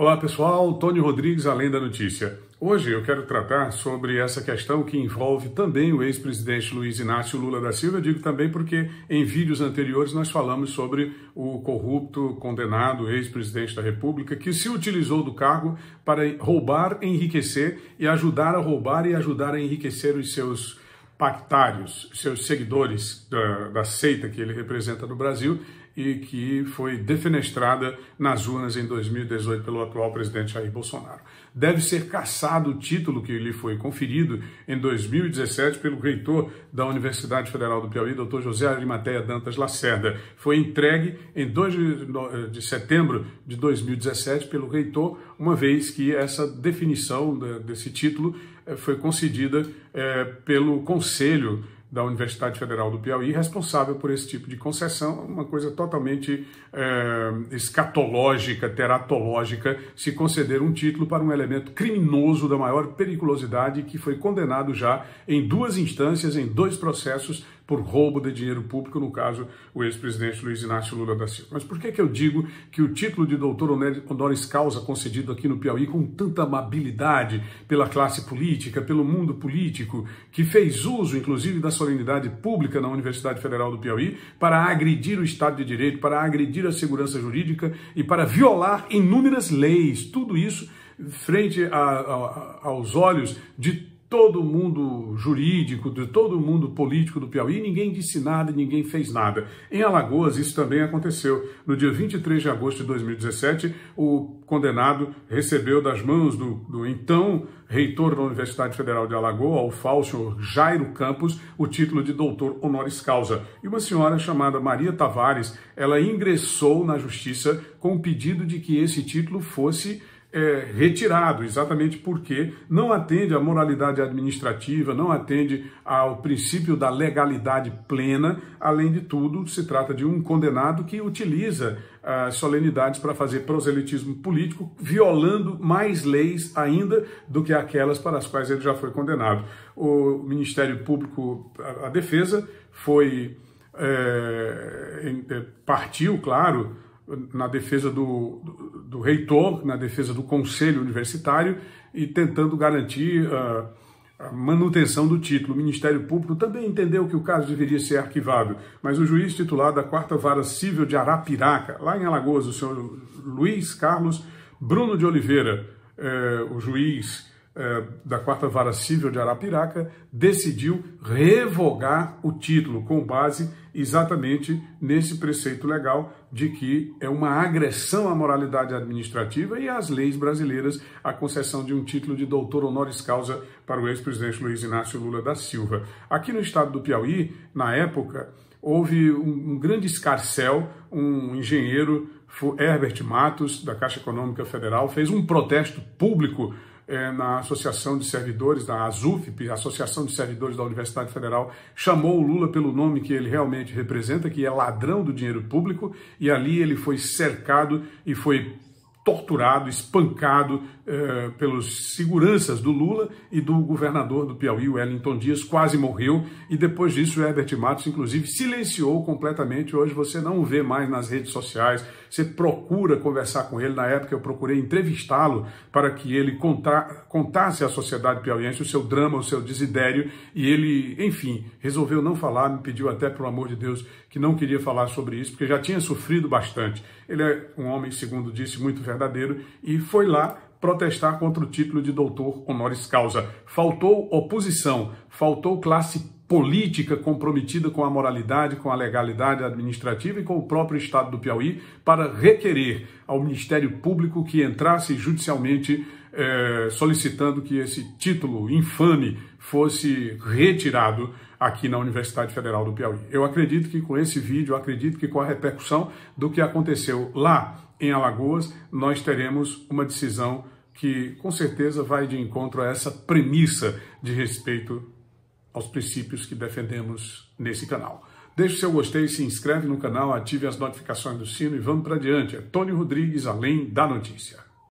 Olá pessoal, Tony Rodrigues, Além da Notícia. Hoje eu quero tratar sobre essa questão que envolve também o ex-presidente Luiz Inácio Lula da Silva. Eu digo também porque em vídeos anteriores nós falamos sobre o corrupto, condenado ex-presidente da República que se utilizou do cargo para roubar, enriquecer e ajudar a roubar e ajudar a enriquecer os seus pactários, seus seguidores da, da seita que ele representa no Brasil, e que foi defenestrada nas urnas em 2018 pelo atual presidente Jair Bolsonaro. Deve ser cassado o título que lhe foi conferido em 2017 pelo reitor da Universidade Federal do Piauí, Dr. José Arimateia Dantas Lacerda. Foi entregue em 2 eh, de setembro de 2017 pelo reitor, uma vez que essa definição desse título eh, foi concedida eh, pelo Conselho da Universidade Federal do Piauí, responsável por esse tipo de concessão, uma coisa totalmente é, escatológica, teratológica, se conceder um título para um elemento criminoso da maior periculosidade que foi condenado já em duas instâncias, em dois processos por roubo de dinheiro público, no caso, o ex-presidente Luiz Inácio Lula da Silva. Mas por que, que eu digo que o título de doutor honoris causa concedido aqui no Piauí com tanta amabilidade pela classe política, pelo mundo político, que fez uso, inclusive, da solenidade pública na Universidade Federal do Piauí para agredir o Estado de Direito, para agredir a segurança jurídica e para violar inúmeras leis, tudo isso frente a, a, aos olhos de todo mundo jurídico, de todo mundo político do Piauí, ninguém disse nada, ninguém fez nada. Em Alagoas, isso também aconteceu. No dia 23 de agosto de 2017, o condenado recebeu das mãos do, do então reitor da Universidade Federal de Alagoas, o falso Jairo Campos, o título de doutor honoris causa. E uma senhora chamada Maria Tavares, ela ingressou na justiça com o pedido de que esse título fosse é, retirado, exatamente porque não atende à moralidade administrativa, não atende ao princípio da legalidade plena. Além de tudo, se trata de um condenado que utiliza as solenidades para fazer proselitismo político, violando mais leis ainda do que aquelas para as quais ele já foi condenado. O Ministério Público, a, defesa, foi. É, é partiu, claro, na defesa do, do, do reitor, na defesa do conselho universitário e tentando garantir uh, a manutenção do título. O Ministério Público também entendeu que o caso deveria ser arquivado, mas o juiz titular da Quarta Vara Civil de Arapiraca, lá em Alagoas, o senhor Luiz Carlos Bruno de Oliveira, eh, o juiz é, da Quarta Vara Civil de Arapiraca decidiu revogar o título com base exatamente nesse preceito legal de que é uma agressão à moralidade administrativa e às leis brasileiras a concessão de um título de doutor honoris causa para o ex-presidente Luiz Inácio Lula da Silva. Aqui no estado do Piauí, na época, houve um, um grande escarcel, um engenheiro Herbert Matos, da Caixa Econômica Federal, fez um protesto público é, na Associação de Servidores, da ASUFIP, Associação de Servidores da Universidade Federal, chamou o Lula pelo nome que ele realmente representa, que é ladrão do dinheiro público, e ali ele foi cercado e foi torturado, espancado eh, pelos seguranças do Lula e do governador do Piauí, Wellington Dias, quase morreu. E depois disso, Herbert Matos, inclusive, silenciou completamente. Hoje você não o vê mais nas redes sociais. Você procura conversar com ele. Na época, eu procurei entrevistá-lo para que ele contasse à sociedade piauiense o seu drama, o seu desidério. E ele, enfim, resolveu não falar. Me pediu até, pelo amor de Deus, que não queria falar sobre isso, porque já tinha sofrido bastante. Ele é um homem, segundo disse, muito verdadeiro e foi lá protestar contra o título de doutor honoris causa. Faltou oposição, faltou classe política comprometida com a moralidade, com a legalidade administrativa e com o próprio Estado do Piauí para requerer ao Ministério Público que entrasse judicialmente eh, solicitando que esse título infame fosse retirado aqui na Universidade Federal do Piauí. Eu acredito que com esse vídeo, acredito que com a repercussão do que aconteceu lá em Alagoas, nós teremos uma decisão que com certeza vai de encontro a essa premissa de respeito aos princípios que defendemos nesse canal. Deixe seu gostei, se inscreve no canal, ative as notificações do sino e vamos para diante. É Tony Rodrigues, além da notícia.